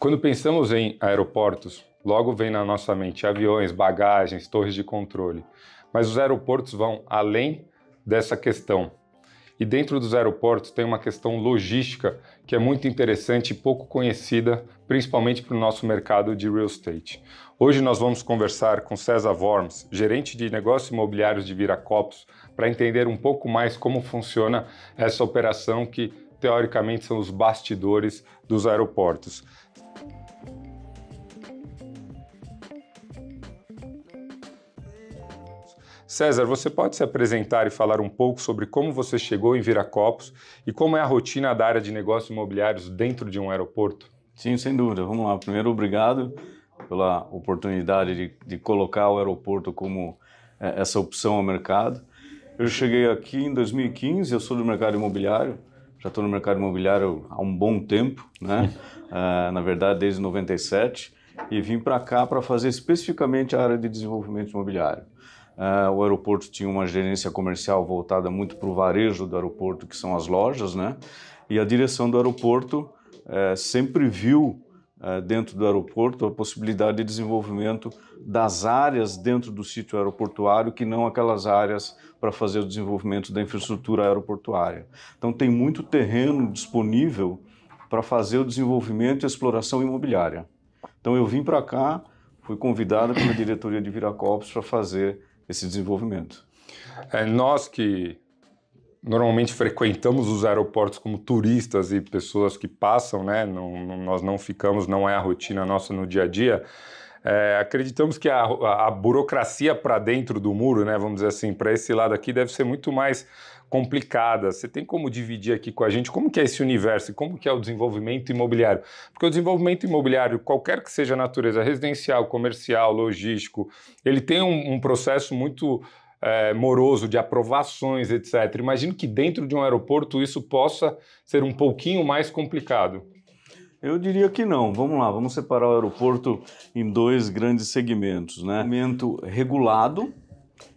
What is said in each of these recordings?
Quando pensamos em aeroportos, logo vem na nossa mente aviões, bagagens, torres de controle. Mas os aeroportos vão além dessa questão. E dentro dos aeroportos tem uma questão logística que é muito interessante e pouco conhecida, principalmente para o nosso mercado de real estate. Hoje nós vamos conversar com César Worms, gerente de negócios imobiliários de Viracopos, para entender um pouco mais como funciona essa operação que teoricamente são os bastidores dos aeroportos. César, você pode se apresentar e falar um pouco sobre como você chegou em Viracopos e como é a rotina da área de negócios imobiliários dentro de um aeroporto? Sim, sem dúvida. Vamos lá. Primeiro, obrigado pela oportunidade de, de colocar o aeroporto como é, essa opção ao mercado. Eu cheguei aqui em 2015, eu sou do mercado imobiliário, já estou no mercado imobiliário há um bom tempo, né? uh, na verdade, desde 97, e vim para cá para fazer especificamente a área de desenvolvimento imobiliário. Uh, o aeroporto tinha uma gerência comercial voltada muito para o varejo do aeroporto, que são as lojas, né? E a direção do aeroporto uh, sempre viu uh, dentro do aeroporto a possibilidade de desenvolvimento das áreas dentro do sítio aeroportuário que não aquelas áreas para fazer o desenvolvimento da infraestrutura aeroportuária. Então tem muito terreno disponível para fazer o desenvolvimento e exploração imobiliária. Então eu vim para cá, fui convidado pela diretoria de Viracopos para fazer esse desenvolvimento. É, nós que normalmente frequentamos os aeroportos como turistas e pessoas que passam, né? Não, não, nós não ficamos, não é a rotina nossa no dia a dia. É, acreditamos que a, a, a burocracia para dentro do muro, né, vamos dizer assim, para esse lado aqui, deve ser muito mais complicada. Você tem como dividir aqui com a gente como que é esse universo e como que é o desenvolvimento imobiliário? Porque o desenvolvimento imobiliário, qualquer que seja a natureza, residencial, comercial, logístico, ele tem um, um processo muito é, moroso de aprovações, etc. Imagino que dentro de um aeroporto isso possa ser um pouquinho mais complicado. Eu diria que não. Vamos lá, vamos separar o aeroporto em dois grandes segmentos, né? Segmento regulado,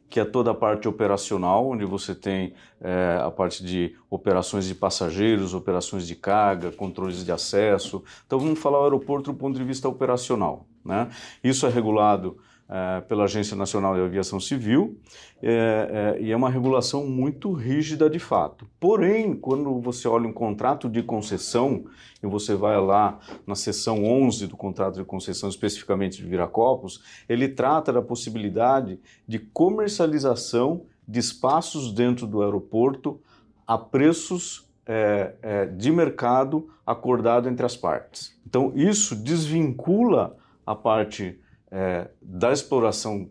que é toda a parte operacional, onde você tem é, a parte de operações de passageiros, operações de carga, controles de acesso. Então vamos falar o aeroporto do ponto de vista operacional, né? Isso é regulado eh, pela Agência Nacional de Aviação Civil é, é, e é uma regulação muito rígida de fato. Porém, quando você olha um contrato de concessão e você vai lá na seção 11 do contrato de concessão, especificamente de Viracopos, ele trata da possibilidade de comercialização de espaços dentro do aeroporto a preços é, de mercado acordado entre as partes. Então, isso desvincula a parte é, da exploração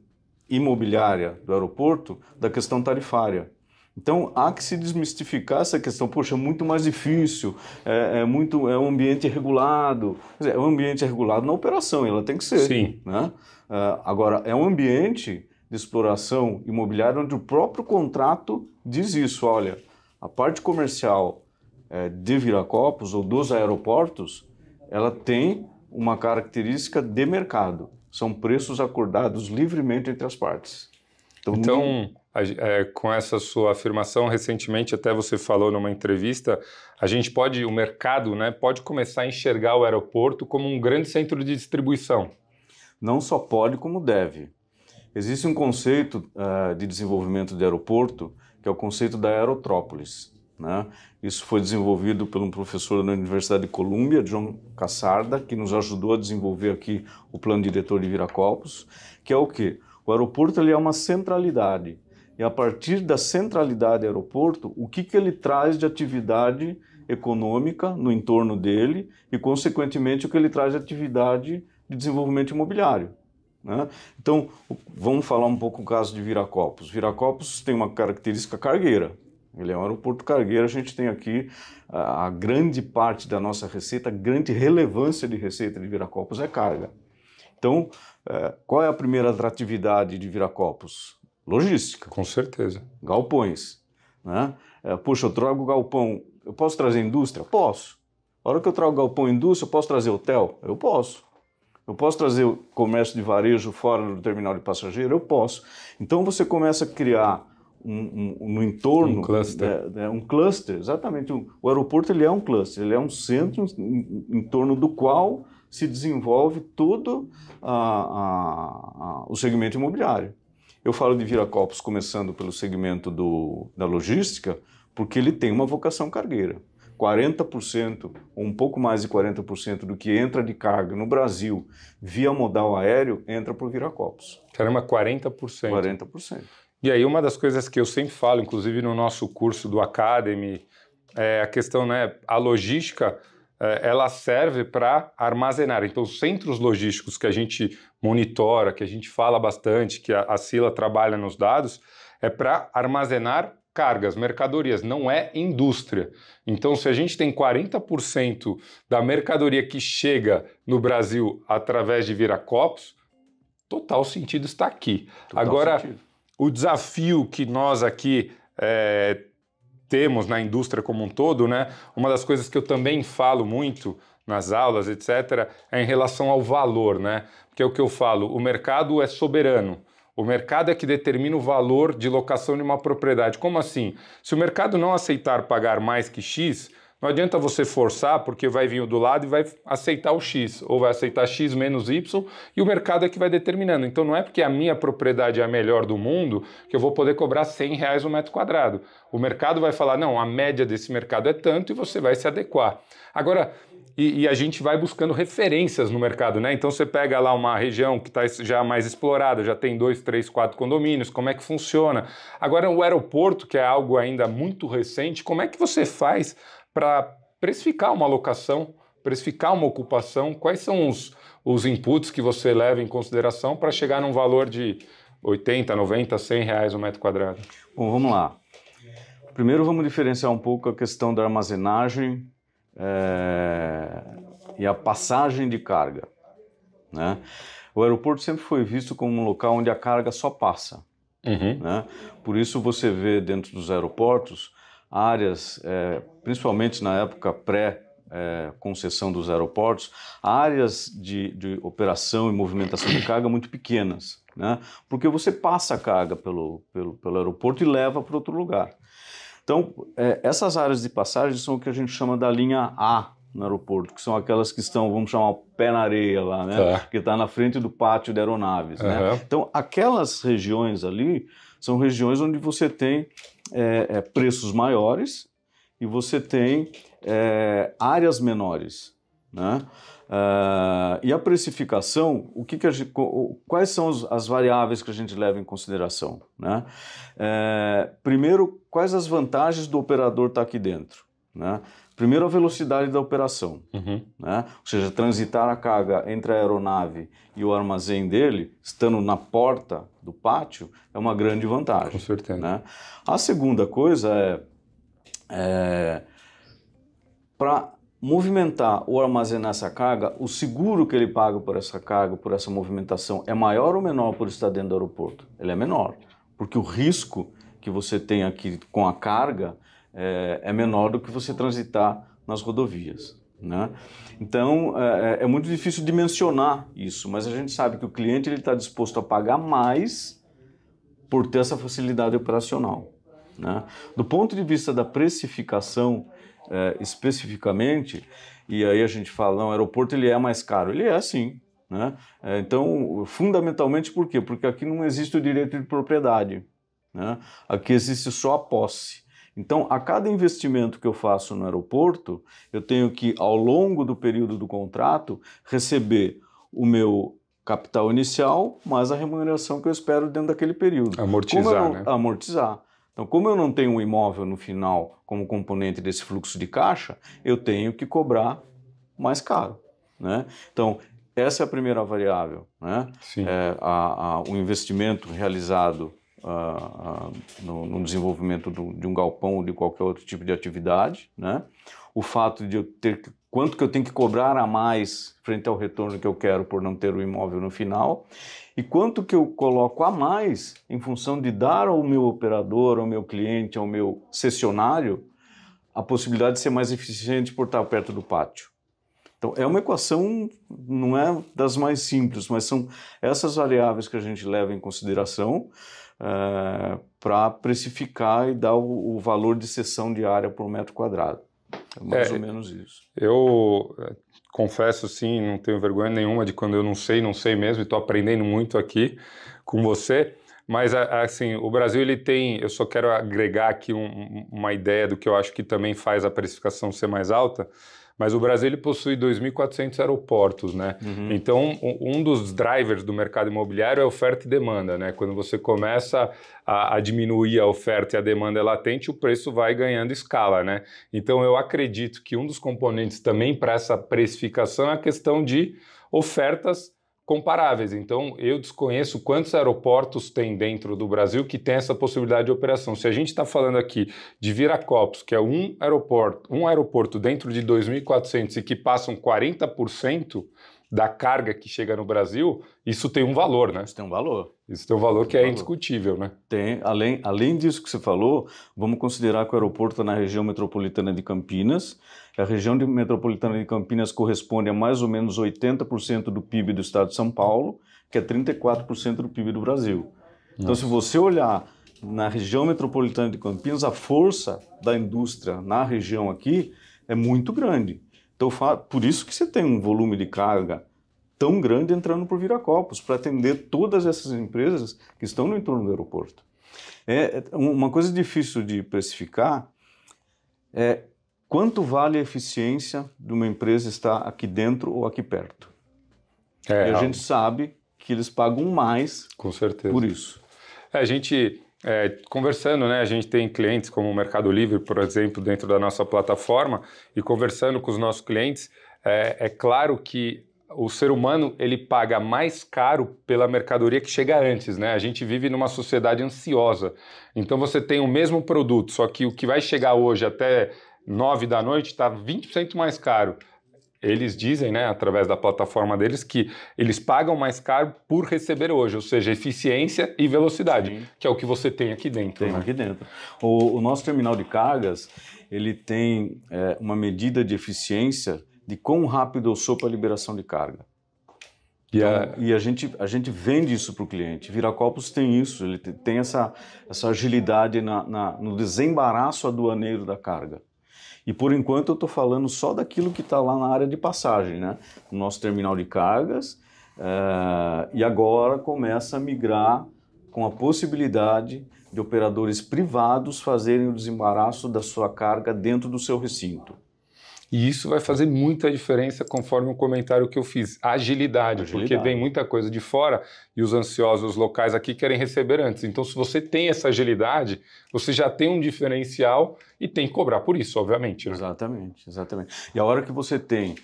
imobiliária do aeroporto da questão tarifária. Então há que se desmistificar essa questão. Poxa, é muito mais difícil, é, é muito, é um ambiente regulado. Dizer, é um ambiente regulado na operação, ela tem que ser. Sim. Né? Uh, agora, é um ambiente de exploração imobiliária onde o próprio contrato diz isso. Olha, a parte comercial é, de Viracopos ou dos aeroportos, ela tem uma característica de mercado são preços acordados livremente entre as partes. Então, então é, com essa sua afirmação, recentemente até você falou numa entrevista, a gente pode, o mercado, né, pode começar a enxergar o aeroporto como um grande centro de distribuição. Não só pode, como deve. Existe um conceito uh, de desenvolvimento de aeroporto que é o conceito da aerotrópolis. Né? Isso foi desenvolvido por um professor da Universidade de Columbia, John Cassarda, que nos ajudou a desenvolver aqui o plano diretor de Viracopos, que é o que? O aeroporto ele é uma centralidade. E a partir da centralidade do aeroporto, o que, que ele traz de atividade econômica no entorno dele e, consequentemente, o que ele traz de atividade de desenvolvimento imobiliário. Né? Então, vamos falar um pouco o caso de Viracopos. Viracopos tem uma característica cargueira. Ele é um aeroporto cargueiro, a gente tem aqui a, grande parte da nossa receita, a grande relevância de receita de Viracopos é carga. Então, é, qual é a primeira atratividade de Viracopos? Logística. Com certeza. Galpões. Né? É, puxa, eu trago galpão, eu posso trazer indústria? Posso. A hora que eu trago galpão indústria, eu posso trazer hotel? Eu posso. Eu posso trazer comércio de varejo fora do terminal de passageiro? Eu posso. Então você começa a criar um, um, entorno, um cluster, né, um cluster exatamente. o aeroporto ele é um cluster, ele é um centro em, em torno do qual se desenvolve todo a, a, a, o segmento imobiliário. Eu falo de Viracopos começando pelo segmento do, da logística, porque ele tem uma vocação cargueira. 40%, ou um pouco mais de 40% do que entra de carga no Brasil via modal aéreo entra por Viracopos. Caramba, 40%. 40%. E aí uma das coisas que eu sempre falo, inclusive no nosso curso do Academy, é a questão, né, a logística, é, ela serve para armazenar. Então, os centros logísticos que a gente monitora, que a gente fala bastante, que a, a Sila trabalha nos dados, é para armazenar cargas, mercadorias, não é indústria. Então, se a gente tem 40% da mercadoria que chega no Brasil através de viracopos, total sentido está aqui. Total Agora, sentido o desafio que nós aqui é, temos na indústria como um todo, né? Uma das coisas que eu também falo muito nas aulas, etc., é em relação ao valor, né? Porque é o que eu falo, o mercado é soberano. O mercado é que determina o valor de locação de uma propriedade. Como assim? Se o mercado não aceitar pagar mais que X, não adianta você forçar, porque vai vir o do lado e vai aceitar o X, ou vai aceitar X menos Y, e o mercado é que vai determinando. Então não é porque a minha propriedade é a melhor do mundo que eu vou poder cobrar 100 reais o um metro quadrado. O mercado vai falar, não, a média desse mercado é tanto e você vai se adequar. Agora, e, e, a gente vai buscando referências no mercado, né? Então você pega lá uma região que está já mais explorada, já tem dois, três, quatro condomínios, como é que funciona? Agora, o aeroporto, que é algo ainda muito recente, como é que você faz para precificar uma locação, precificar uma ocupação? Quais são os, os inputs que você leva em consideração para chegar num valor de 80, 90, 100 reais o um metro quadrado? Bom, vamos lá. Primeiro vamos diferenciar um pouco a questão da armazenagem é, e a passagem de carga. Né? O aeroporto sempre foi visto como um local onde a carga só passa. Uhum. Né? Por isso você vê dentro dos aeroportos áreas, é, principalmente na época pré- é, concessão dos aeroportos, áreas de, de, operação e movimentação de carga muito pequenas, né? porque você passa a carga pelo, pelo, pelo aeroporto e leva para outro lugar. Então, é, essas áreas de passagem são o que a gente chama da linha A no aeroporto, que são aquelas que estão, vamos chamar, pé na areia lá, né? Tá. Que está na frente do pátio de aeronaves, uhum. né? Então, aquelas regiões ali são regiões onde você tem é, é, preços maiores e você tem é, áreas menores. Né? Uh, e a precificação, o que que gente, quais são as variáveis que a gente leva em consideração? Né? Uh, primeiro, quais as vantagens do operador estar tá aqui dentro? Né? Primeiro, a velocidade da operação, uhum. né? ou seja, transitar a carga entre a aeronave e o armazém dele, estando na porta do pátio, é uma grande vantagem. Com certeza. Né? A segunda coisa é, é para movimentar ou armazenar essa carga, o seguro que ele paga por essa carga, por essa movimentação, é maior ou menor por estar dentro do aeroporto? Ele é menor, porque o risco que você tem aqui com a carga é, é menor do que você transitar nas rodovias. Né? Então é, é, muito difícil dimensionar isso, mas a gente sabe que o cliente está disposto a pagar mais por ter essa facilidade operacional. Né? Do ponto de vista da precificação, é, especificamente, e aí a gente fala, não, o aeroporto ele é mais caro. Ele é sim. Né? É, então, fundamentalmente por quê? Porque aqui não existe o direito de propriedade. Né? Aqui existe só a posse. Então, a cada investimento que eu faço no aeroporto, eu tenho que, ao longo do período do contrato, receber o meu capital inicial mais a remuneração que eu espero dentro daquele período. Amortizar, né? Amortizar. Então, como eu não tenho um imóvel no final como componente desse fluxo de caixa, eu tenho que cobrar mais caro. Né? Então, essa é a primeira variável. Né? É, a, a, o investimento realizado ah, ah, no, no, desenvolvimento do, de um galpão ou de qualquer outro tipo de atividade. Né? O fato de eu ter que quanto que eu tenho que cobrar a mais frente ao retorno que eu quero por não ter o imóvel no final e quanto que eu coloco a mais em função de dar ao meu operador, ao meu cliente, ao meu cessionário a possibilidade de ser mais eficiente por estar perto do pátio. Então é uma equação não é das mais simples, mas são essas variáveis que a gente leva em consideração é, eh, para precificar e dar o, o valor de sessão diária por metro quadrado. É mais é, ou menos isso. Eu é, confesso, sim, não tenho vergonha nenhuma de quando eu não sei, não sei mesmo, e estou aprendendo muito aqui com você. Mas, assim, o Brasil ele tem. Eu só quero agregar aqui um, uma ideia do que eu acho que também faz a precificação ser mais alta mas o Brasil ele possui 2.400 aeroportos, né? Uhum. Então, um dos drivers do mercado imobiliário é oferta e demanda, né? Quando você começa a, a, diminuir a oferta e a demanda é latente, o preço vai ganhando escala, né? Então, eu acredito que um dos componentes também para essa precificação é a questão de ofertas comparáveis. Então, eu desconheço quantos aeroportos tem dentro do Brasil que tem essa possibilidade de operação. Se a gente está falando aqui de Viracopos, que é um aeroporto, um aeroporto dentro de 2.400 e que passam 40% da carga que chega no Brasil, isso tem um valor, né? Isso tem um valor. Isso tem um valor é tem que um é valor. indiscutível, né? Tem. Além, além disso que você falou, vamos considerar que o aeroporto está na região metropolitana de Campinas. A região de, metropolitana de Campinas corresponde a mais ou menos 80% do PIB do estado de São Paulo, que é 34% do PIB do Brasil. Então, se você olhar na região metropolitana de Campinas, a força da indústria na região aqui é muito grande. Então, por isso que você tem um volume de carga tão grande entrando por Viracopos, para atender todas essas empresas que estão no entorno do aeroporto. É, é uma coisa difícil de precificar é quanto vale a eficiência de uma empresa estar aqui dentro ou aqui perto. É, e a gente sabe que eles pagam mais por isso. É, a gente é, conversando, né? A gente tem clientes como o Mercado Livre, por exemplo, dentro da nossa plataforma, e conversando com os nossos clientes, é, é claro que o ser humano ele paga mais caro pela mercadoria que chega antes, né? A gente vive numa sociedade ansiosa. Então você tem o mesmo produto, só que o que vai chegar hoje até 9 da noite está 20% mais caro eles dizem, né, através da plataforma deles, que eles pagam mais caro por receber hoje, ou seja, eficiência e velocidade, Sim. que é o que você tem aqui dentro. Tem né? aqui dentro. O, o, nosso terminal de cargas, ele tem é, uma medida de eficiência de quão rápido eu sou para liberação de carga. Então, é E, a, gente, a gente vende isso para o cliente. Viracopos tem isso, ele tem essa, essa agilidade na, na, no desembaraço aduaneiro da carga. E por enquanto eu estou falando só daquilo que está lá na área de passagem, né? O nosso terminal de cargas. Eh, e agora começa a migrar com a possibilidade de operadores privados fazerem o desembaraço da sua carga dentro do seu recinto. E isso vai fazer muita diferença conforme o comentário que eu fiz. agilidade, agilidade, porque vem muita coisa de fora e os ansiosos locais aqui querem receber antes. Então, se você tem essa agilidade, você já tem um diferencial e tem que cobrar por isso, obviamente. Né? Exatamente, exatamente. E a hora que você tem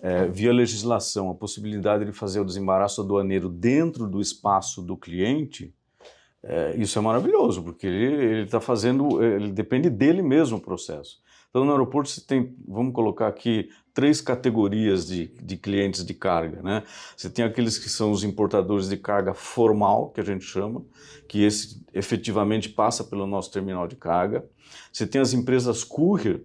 é, via legislação, a possibilidade de fazer o desembaraço aduaneiro dentro do espaço do cliente, é, isso é maravilhoso, porque ele está fazendo, ele depende dele mesmo o processo. Então, no aeroporto, você tem, vamos colocar aqui, três categorias de, de clientes de carga. Né? Você tem aqueles que são os importadores de carga formal, que a gente chama, que esse efetivamente passa pelo nosso terminal de carga. Você tem as empresas courier,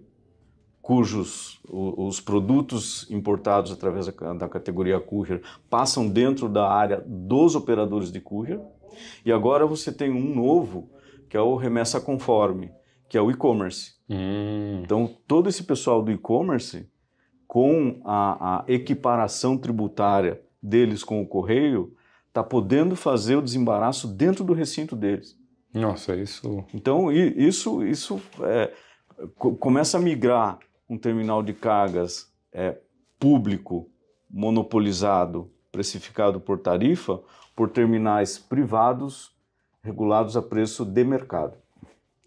cujos os produtos importados através da, categoria courier passam dentro da área dos operadores de courier. E agora você tem um novo, que é o remessa conforme, que é o e-commerce. Hum. Então, todo esse pessoal do e-commerce, com a, a, equiparação tributária deles com o correio, está podendo fazer o desembaraço dentro do recinto deles. Nossa, isso. Então, isso, isso é, começa a migrar um terminal de cargas é, público, monopolizado, precificado por tarifa, por terminais privados regulados a preço de mercado.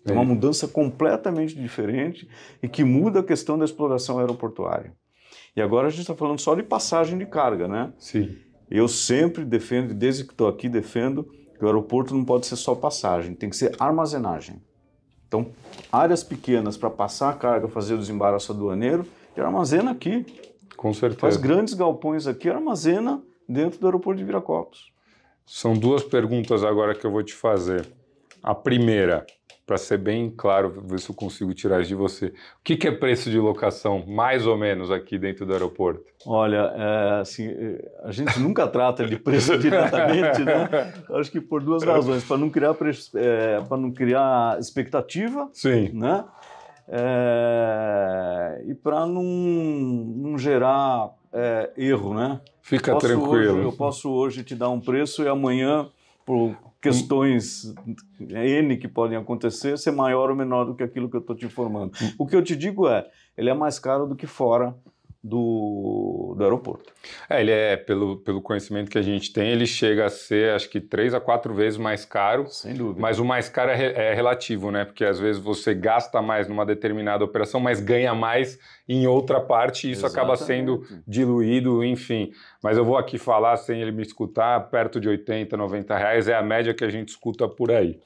É uma é. mudança completamente diferente e que muda a questão da exploração aeroportuária. E agora a gente está falando só de passagem de carga, né? Sim. Eu sempre defendo, desde que estou aqui, defendo que o aeroporto não pode ser só passagem, tem que ser armazenagem. Então, áreas pequenas para passar a carga, fazer o desembaraço aduaneiro, e armazena aqui. Com certeza. Faz grandes galpões aqui, armazena dentro do aeroporto de Viracopos. São duas perguntas agora que eu vou te fazer. A primeira, para ser bem claro, ver se eu consigo tirar de você. O que, que, é preço de locação, mais ou menos, aqui dentro do aeroporto? Olha, é, assim, a gente nunca trata de preço diretamente, né? Acho que por duas razões, para não criar preço, é, para não criar expectativa, Sim. né? É, e para não, não gerar é, erro, né? Fica tranquilo. Hoje, eu posso hoje te dar um preço e amanhã por questões N que podem acontecer, ser maior ou menor do que aquilo que eu estou te informando. Hum. O que eu te digo é, ele é mais caro do que fora do, do aeroporto. É, ele é, pelo, pelo conhecimento que a gente tem, ele chega a ser acho que três a quatro vezes mais caro. Sem dúvida. Mas o mais caro é, é relativo, né? Porque às vezes você gasta mais numa determinada operação, mas ganha mais em outra parte e isso Exatamente. acaba sendo diluído, enfim. Mas eu vou aqui falar, sem ele me escutar, perto de 80, 90 reais é a média que a gente escuta por aí.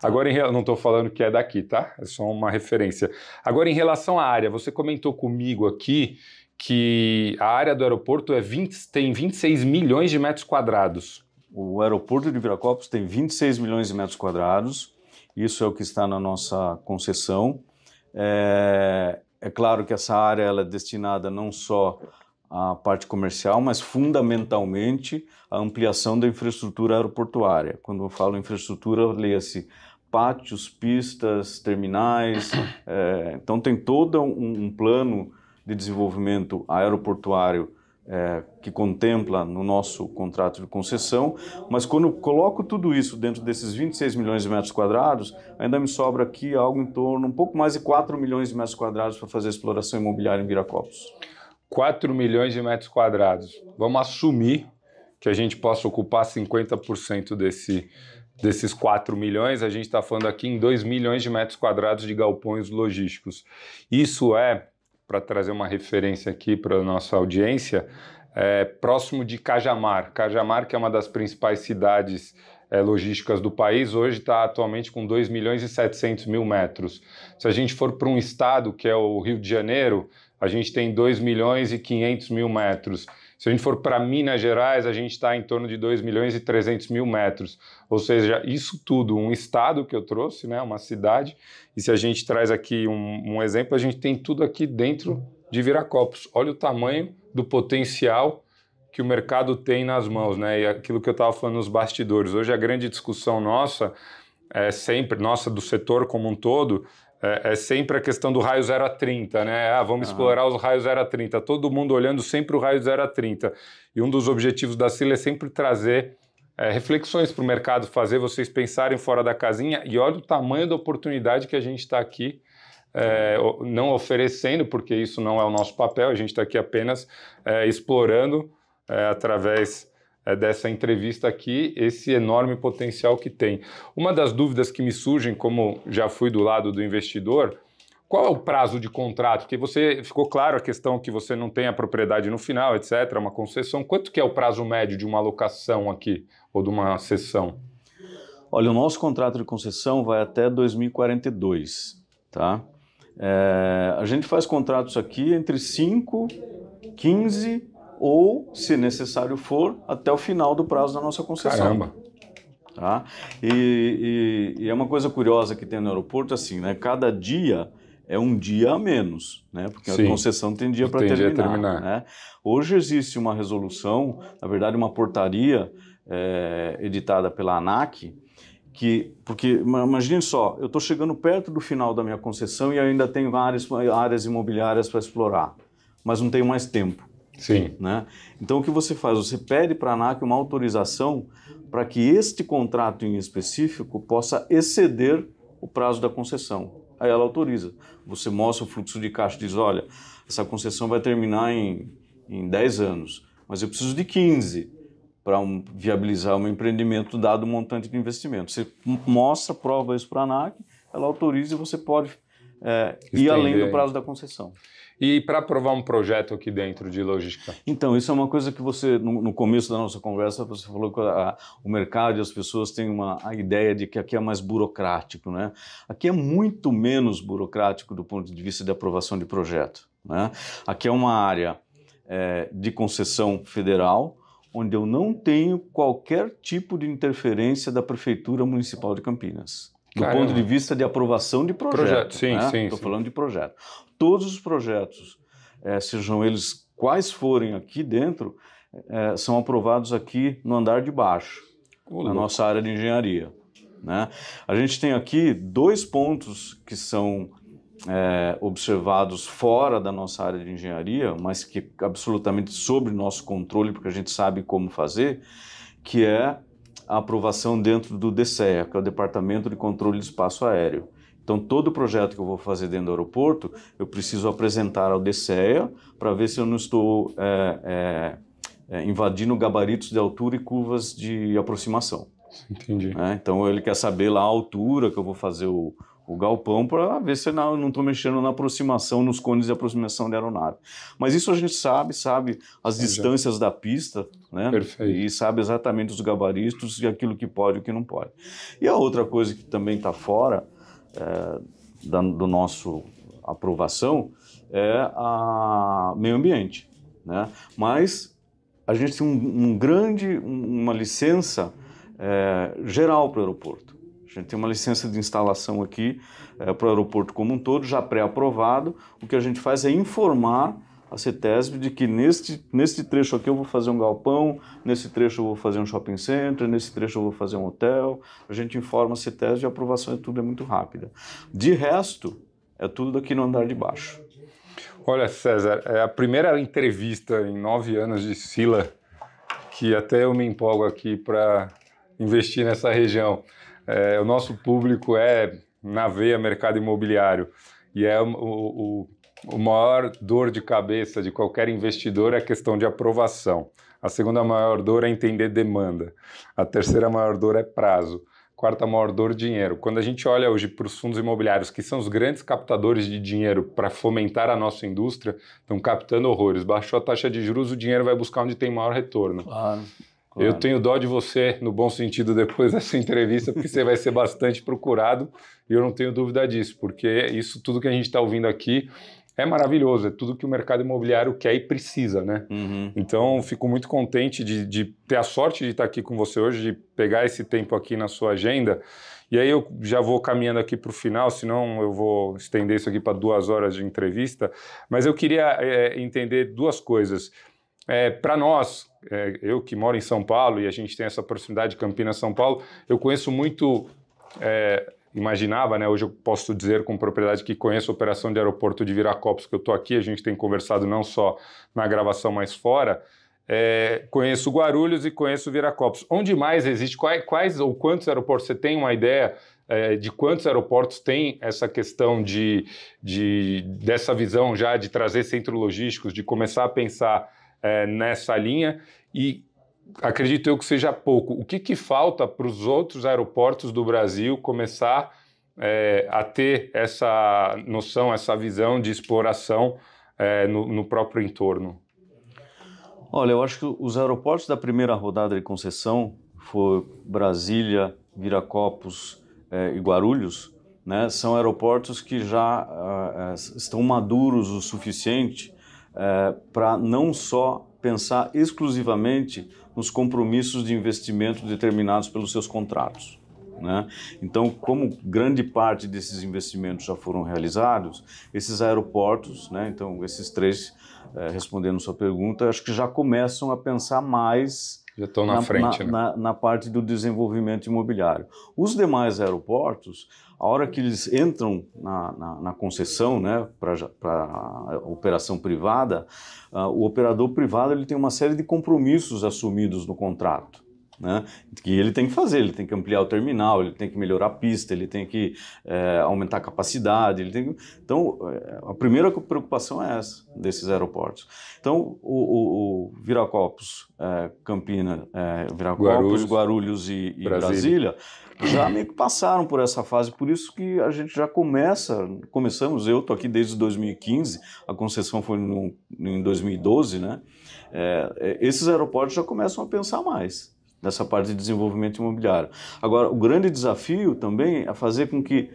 Agora, em, não estou falando que é daqui, tá? É só uma referência. Agora, em relação à área, você comentou comigo aqui que a área do aeroporto é 20, tem 26 milhões de metros quadrados. O aeroporto de Viracopos tem 26 milhões de metros quadrados, isso é o que está na nossa concessão. É, é claro que essa área ela é destinada não só à parte comercial, mas fundamentalmente à ampliação da infraestrutura aeroportuária. Quando eu falo infraestrutura, leia-se pátios, pistas, terminais. É, então tem todo um, um plano de desenvolvimento aeroportuário é, que contempla no nosso contrato de concessão, mas quando coloco tudo isso dentro desses 26 milhões de metros quadrados, ainda me sobra aqui algo em torno, um pouco mais de 4 milhões de metros quadrados para fazer exploração imobiliária em Viracopos. 4 milhões de metros quadrados. Vamos assumir que a gente possa ocupar 50% desse, desses 4 milhões, a gente está falando aqui em 2 milhões de metros quadrados de galpões logísticos. Isso é para trazer uma referência aqui para a nossa audiência, é, próximo de Cajamar. Cajamar, que é uma das principais cidades é, logísticas do país, hoje está atualmente com 2 milhões e 700 mil metros. Se a gente for para um estado, que é o Rio de Janeiro, a gente tem 2 milhões e 500 mil metros. Se a gente for para Minas Gerais, a gente está em torno de 2 milhões e 300 mil metros. Ou seja, isso tudo, um estado que eu trouxe, né, uma cidade. E se a gente traz aqui um, um exemplo, a gente tem tudo aqui dentro de Viracopos. Olha o tamanho do potencial que o mercado tem nas mãos, né? E aquilo que eu estava falando nos bastidores. Hoje a grande discussão nossa é sempre, nossa, do setor como um todo, é, é, sempre a questão do raio 0 a 30, né? Ah, vamos explorar os raios 0 a 30. Todo mundo olhando sempre o raio 0 a 30. E um dos objetivos da Cila é sempre trazer é, reflexões para o mercado, fazer vocês pensarem fora da casinha. E olha o tamanho da oportunidade que a gente está aqui. É, não oferecendo, porque isso não é o nosso papel, a gente está aqui apenas é, explorando é, através é, dessa entrevista aqui, esse enorme potencial que tem. Uma das dúvidas que me surgem, como já fui do lado do investidor, qual é o prazo de contrato? Porque você ficou claro a questão que você não tem a propriedade no final, etc., é uma concessão. Quanto que é o prazo médio de uma locação aqui ou de uma sessão? Olha, o nosso contrato de concessão vai até 2042, tá? É, a gente faz contratos aqui entre 5, 15 ou, se necessário for, até o final do prazo da nossa concessão. Caramba. Tá? E, e, e é uma coisa curiosa que tem no aeroporto, assim, né? Cada dia é um dia a menos, né? Porque Sim. a concessão tem dia para terminar. Dia terminar. Né? Hoje existe uma resolução, na verdade, uma portaria é, editada pela ANAC, que, porque imagine só, eu estou chegando perto do final da minha concessão e ainda tenho várias áreas imobiliárias para explorar, mas não tenho mais tempo. Sim. Né? Então o que você faz? Você pede para a ANAC uma autorização para que este contrato em específico possa exceder o prazo da concessão. Aí ela autoriza. Você mostra o fluxo de caixa e diz: olha, essa concessão vai terminar em, em 10 anos, mas eu preciso de 15 para um, viabilizar um empreendimento dado o montante de investimento. Você mostra, prova isso para a ANAC, ela autoriza e você pode é, ir além do prazo da concessão. E para aprovar um projeto aqui dentro de logística? Então, isso é uma coisa que você, no, no começo da nossa conversa, você falou que a, o mercado e as pessoas têm uma a ideia de que aqui é mais burocrático, né? Aqui é muito menos burocrático do ponto de vista de aprovação de projeto, né? Aqui é uma área é, de concessão federal, onde eu não tenho qualquer tipo de interferência da Prefeitura Municipal de Campinas. Do Caramba. ponto de vista de aprovação de projeto. projeto sim, né? sim. Estou falando de projeto. Todos os projetos, é, sejam eles quais forem aqui dentro, é, são aprovados aqui no andar de baixo, oh, na nossa área de engenharia. Né? A gente tem aqui dois pontos que são é, observados fora da nossa área de engenharia, mas que absolutamente sobre nosso controle, porque a gente sabe como fazer, que é a aprovação dentro do DCEA, que é o Departamento de Controle de Espaço Aéreo. Então, todo projeto que eu vou fazer dentro do aeroporto, eu preciso apresentar ao DCEA para ver se eu não estou é, é, é, invadindo gabaritos de altura e curvas de aproximação. Entendi. É, então, ele quer saber lá a altura que eu vou fazer o, o galpão para ver se não estou mexendo na aproximação, nos cones de aproximação da aeronave. Mas isso a gente sabe, sabe as é distâncias já. da pista, né? Perfeito. E sabe exatamente os gabaritos e aquilo que pode e o que não pode. E a outra coisa que também está fora é, da, do nosso aprovação é a meio ambiente, né? Mas a gente tem um, um grande, uma licença é, geral para o aeroporto. A gente tem uma licença de instalação aqui é, para o aeroporto como um todo, já pré-aprovado. O que a gente faz é informar a CETESB de que neste, neste trecho aqui eu vou fazer um galpão, nesse trecho eu vou fazer um shopping center, nesse trecho eu vou fazer um hotel. A gente informa a CETESB e a aprovação é tudo é muito rápida. De resto, é tudo aqui no andar de baixo. Olha, César, é a primeira entrevista em nove anos de Sila que até eu me empolgo aqui para investir nessa região. É, o nosso público é, na veia, mercado imobiliário. E é o, o, o maior dor de cabeça de qualquer investidor é a questão de aprovação. A segunda maior dor é entender demanda. A terceira maior dor é prazo. Quarta maior dor, dinheiro. Quando a gente olha hoje para os fundos imobiliários, que são os grandes captadores de dinheiro para fomentar a nossa indústria, estão captando horrores. Baixou a taxa de juros, o dinheiro vai buscar onde tem maior retorno. Claro. Eu tenho dó de você, no bom sentido, depois dessa entrevista, porque você vai ser bastante procurado e eu não tenho dúvida disso, porque isso tudo que a gente está ouvindo aqui é maravilhoso, é tudo que o mercado imobiliário quer e precisa, né? Uhum. Então, fico muito contente de, de, ter a sorte de estar aqui com você hoje, de pegar esse tempo aqui na sua agenda. E aí eu já vou caminhando aqui para o final, senão eu vou estender isso aqui para duas horas de entrevista. Mas eu queria é, entender duas coisas. É, Para nós, é, eu que moro em São Paulo e a gente tem essa proximidade de Campinas-São Paulo, eu conheço muito. É, imaginava, né? Hoje eu posso dizer com propriedade que conheço a operação de aeroporto de Viracopos, que eu estou aqui, a gente tem conversado não só na gravação, mas fora. É, conheço Guarulhos e conheço Viracopos. Onde mais existe? Quais, quais ou quantos aeroportos? Você tem uma ideia é, de quantos aeroportos tem essa questão de, de, dessa visão já de trazer centro logísticos, de começar a pensar é, nessa linha e acredito eu que seja pouco. O que, que falta para os outros aeroportos do Brasil começar é, a ter essa noção, essa visão de exploração é, no, no, próprio entorno? Olha, eu acho que os aeroportos da primeira rodada de concessão foi Brasília, Viracopos é, e Guarulhos, né, são aeroportos que já ah, ah, estão maduros o suficiente é, eh, para não só pensar exclusivamente nos compromissos de investimento determinados pelos seus contratos. Né? Então, como grande parte desses investimentos já foram realizados, esses aeroportos, né, então esses três, é, respondendo sua pergunta, acho que já começam a pensar mais já estão na, na frente, na, né? na, na parte do desenvolvimento imobiliário. Os demais aeroportos, a hora que eles entram na, na, na concessão, né, para operação privada, uh, o operador privado ele tem uma série de compromissos assumidos no contrato né? que ele tem que fazer, ele tem que ampliar o terminal, ele tem que melhorar a pista, ele tem que é, aumentar a capacidade, ele tem que... Então, eh, a primeira preocupação é essa, desses aeroportos. Então, o, o, o Viracopos, é, Campina, é, Viracopos, Guarulhos, Guarulhos e, e Brasília. Brasília, já meio que passaram por essa fase, por isso que a gente já começa, começamos, eu estou aqui desde 2015, a concessão foi no, em 2012, né? É, esses aeroportos já começam a pensar mais nessa parte de desenvolvimento imobiliário. Agora, o grande desafio também é fazer com que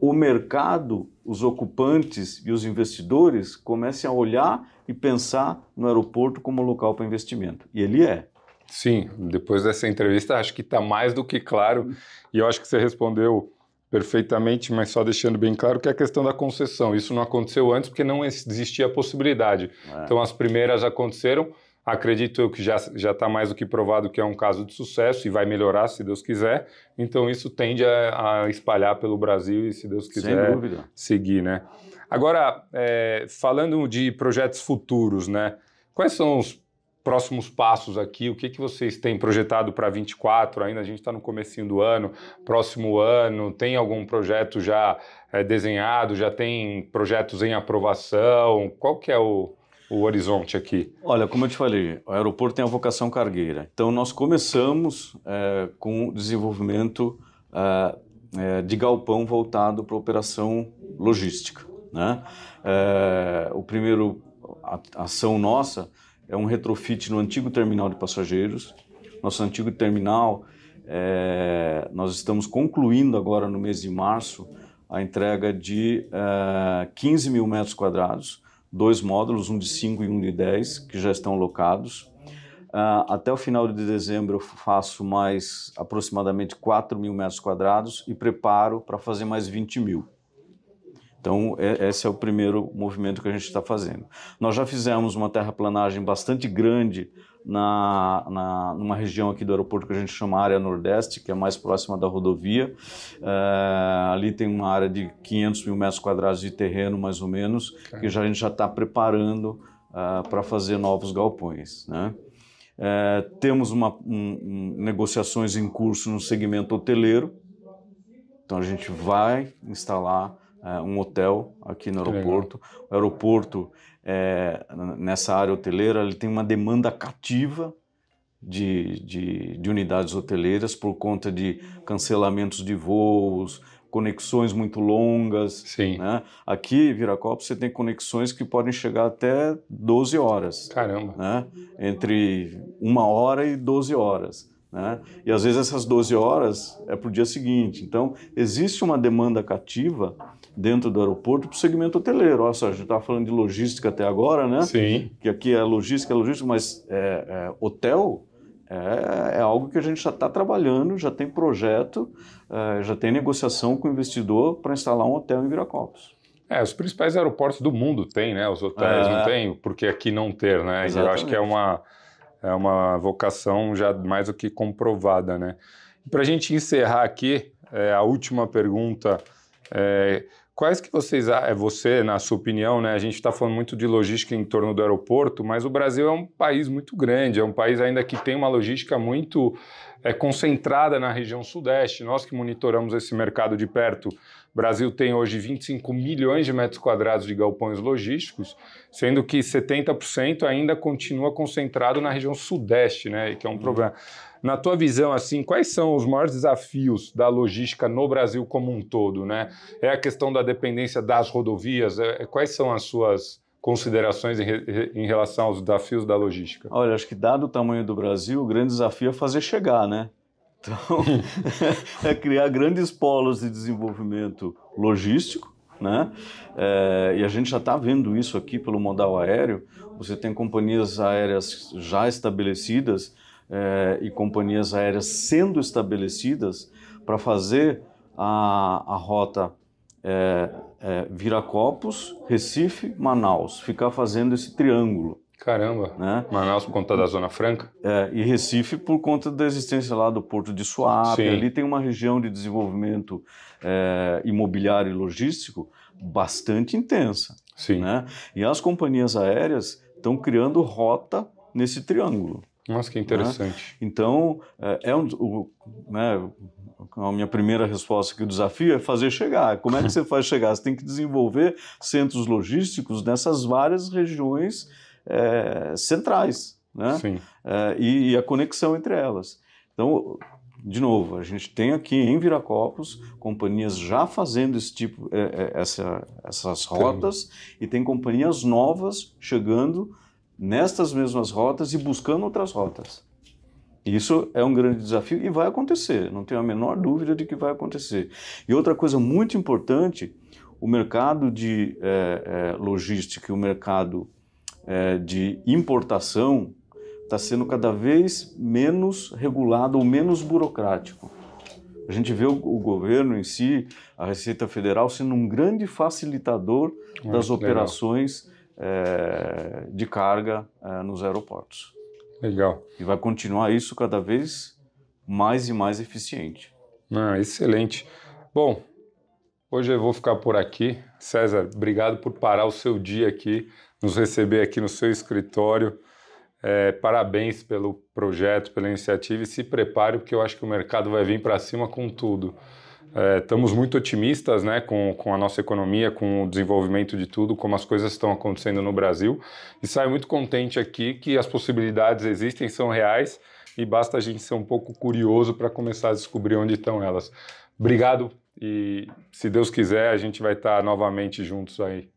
o mercado, os ocupantes e os investidores comecem a olhar e pensar no aeroporto como local para investimento. E ele é. Sim, depois dessa entrevista acho que está mais do que claro e eu acho que você respondeu perfeitamente, mas só deixando bem claro que é a questão da concessão. Isso não aconteceu antes porque não existia a possibilidade. É. Então as primeiras aconteceram, Acredito eu que já está mais do que provado que é um caso de sucesso e vai melhorar, se Deus quiser. Então, isso tende a, a espalhar pelo Brasil e, se Deus quiser, seguir. Né? Agora, é, falando de projetos futuros, né? quais são os próximos passos aqui? O que, que vocês têm projetado para 24? Ainda a gente está no comecinho do ano, próximo ano, tem algum projeto já é, desenhado? Já tem projetos em aprovação? Qual que é o, o horizonte aqui? Olha, como eu te falei, o aeroporto tem a vocação cargueira. Então, nós começamos é, com o desenvolvimento é, de galpão voltado para operação logística. Né? É, o primeiro a, a ação nossa é um retrofit no antigo terminal de passageiros. Nosso antigo terminal, é, nós estamos concluindo agora no mês de março a entrega de 15 mil metros quadrados dois módulos, um de 5 e um de 10, que já estão locados. Uh, até o final de dezembro eu faço mais aproximadamente 4 mil metros quadrados e preparo para fazer mais 20 mil. Então, é, esse é o primeiro movimento que a gente está fazendo. Nós já fizemos uma terraplanagem bastante grande na, na, numa região aqui do aeroporto que a gente chama área nordeste, que é mais próxima da rodovia. É, ali tem uma área de 500 mil metros quadrados de terreno, mais ou menos, que já, a gente já está preparando uh, ah, para fazer novos galpões. Né? É, temos uma, um, um, negociações em curso no segmento hoteleiro, então a gente vai instalar é, um hotel aqui no aeroporto. O aeroporto, é, nessa área hoteleira, ele tem uma demanda cativa de, de, de unidades hoteleiras por conta de cancelamentos de voos, conexões muito longas. Sim. Né? Aqui, Viracopos, você tem conexões que podem chegar até 12 horas. Caramba. Né? Entre uma hora e 12 horas. Né? E às vezes essas 12 horas é para o dia seguinte. Então, existe uma demanda cativa dentro do aeroporto para o segmento hoteleiro. Nossa, a gente estava tá falando de logística até agora, né? Sim. Que aqui é logística, é logística, mas é, é, hotel é, é, algo que a gente já está trabalhando, já tem projeto, é, já tem negociação com o investidor para instalar um hotel em Viracopos. É, os principais aeroportos do mundo têm, né? Os hotéis não é. têm, porque aqui não ter, né? Exatamente. Eu acho que é uma, é uma vocação já mais do que comprovada, né? Para a gente encerrar aqui, é, a última pergunta é, Quais que vocês, é você, na sua opinião, né? A gente está falando muito de logística em torno do aeroporto, mas o Brasil é um país muito grande, é um país ainda que tem uma logística muito é, concentrada na região sudeste. Nós que monitoramos esse mercado de perto, o Brasil tem hoje 25 milhões de metros quadrados de galpões logísticos, sendo que 70% ainda continua concentrado na região sudeste, né? Que é um uhum. problema. Uhum. Na tua visão, assim, quais são os maiores desafios da logística no Brasil como um todo? Né? É a questão da dependência das rodovias? É, é quais são as suas considerações em, em, relação aos desafios da logística? Olha, acho que dado o tamanho do Brasil, o grande desafio é fazer chegar, né? Então, é criar grandes polos de desenvolvimento logístico, né? É, e a gente já está vendo isso aqui pelo modal aéreo. Você tem companhias aéreas já estabelecidas eh, e companhias aéreas sendo estabelecidas para fazer a, a rota eh, eh, Viracopos, Recife, Manaus, ficar fazendo esse triângulo. Caramba! Né? Manaus por conta da Zona Franca? É, e Recife por conta da existência lá do Porto de Suape. Ali tem uma região de desenvolvimento é, imobiliário e logístico bastante intensa. Sim. Né? E as companhias aéreas estão criando rota nesse triângulo. Nossa, que né? interessante. Né? Então, é, é um, o, né, a minha primeira resposta que o desafio é fazer chegar. Como é que você faz chegar? Você tem que desenvolver centros logísticos nessas várias regiões é, centrais, né? Sim. É, e, e a conexão entre elas. Então, de novo, a gente tem aqui em Viracopos companhias já fazendo esse tipo, é, é, essa, essas rotas tem. e tem companhias novas chegando nestas mesmas rotas e buscando outras rotas. Isso é um grande desafio e vai acontecer, não tenho a menor dúvida de que vai acontecer. E outra coisa muito importante, o mercado de é, é, logística e o mercado é, de importação está sendo cada vez menos regulado ou menos burocrático. A gente vê o, o, governo em si, a Receita Federal, sendo um grande facilitador das operações é, de carga é, nos aeroportos. Legal. E vai continuar isso cada vez mais e mais eficiente. Ah, excelente. Bom, hoje eu vou ficar por aqui. César, obrigado por parar o seu dia aqui, nos receber aqui no seu escritório. É, parabéns pelo projeto, pela iniciativa e se prepare, porque eu acho que o mercado vai vir para cima com tudo. É, estamos muito otimistas né, com, com a nossa economia, com o desenvolvimento de tudo, como as coisas estão acontecendo no Brasil. E saio muito contente aqui que as possibilidades existem, são reais e basta a gente ser um pouco curioso para começar a descobrir onde estão elas. Obrigado e, se Deus quiser, a gente vai estar tá novamente juntos aí.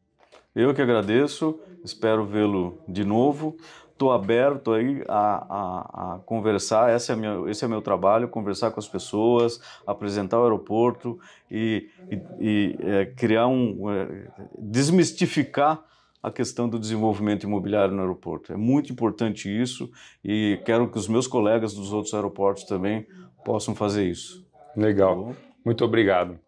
Eu que agradeço, espero vê-lo de novo estou aberto aí a, a, a conversar, esse é, meu, esse é meu trabalho, conversar com as pessoas, apresentar o aeroporto e, e, e é, criar um... É, desmistificar a questão do desenvolvimento imobiliário no aeroporto. É muito importante isso e quero que os meus colegas dos outros aeroportos também possam fazer isso. Legal. Tá muito obrigado.